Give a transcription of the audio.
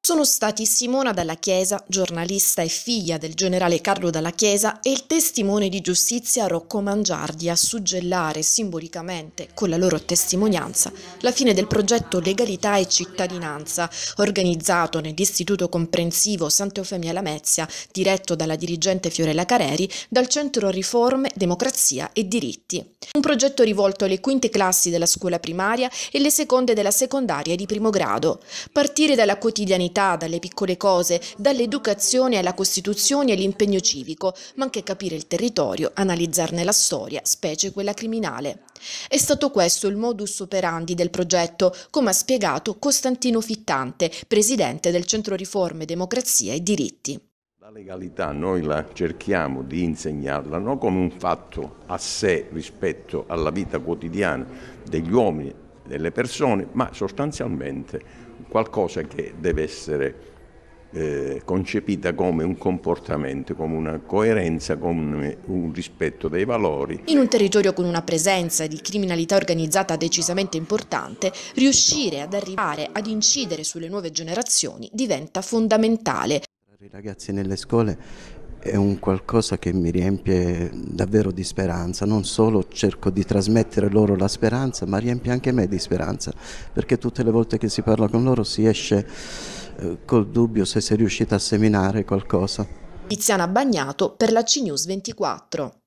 sono stati Simona Dalla Chiesa, giornalista e figlia del generale Carlo Dalla Chiesa, e il testimone di giustizia Rocco Mangiardi a suggellare simbolicamente, con la loro testimonianza, la fine del progetto Legalità e Cittadinanza, organizzato nell'Istituto Comprensivo Sant'Eufemia Lamezia, diretto dalla dirigente Fiorella Careri, dal Centro Riforme, Democrazia e Diritti. Un progetto rivolto alle quinte classi della scuola primaria e le seconde della secondaria di primo grado. Partire dalla quotidianità quotidianità, dalle piccole cose, dall'educazione alla Costituzione e all'impegno civico, ma anche capire il territorio, analizzarne la storia, specie quella criminale. È stato questo il modus operandi del progetto, come ha spiegato Costantino Fittante, presidente del Centro Riforme Democrazia e Diritti. La legalità noi la cerchiamo di insegnarla non come un fatto a sé rispetto alla vita quotidiana degli uomini delle persone, ma sostanzialmente qualcosa che deve essere eh, concepita come un comportamento, come una coerenza, come un rispetto dei valori. In un territorio con una presenza di criminalità organizzata decisamente importante, riuscire ad arrivare ad incidere sulle nuove generazioni diventa fondamentale. I ragazzi nelle scuole è un qualcosa che mi riempie davvero di speranza, non solo cerco di trasmettere loro la speranza, ma riempie anche me di speranza, perché tutte le volte che si parla con loro si esce eh, col dubbio se sei riuscita a seminare qualcosa. Tiziana Bagnato per la CNews 24.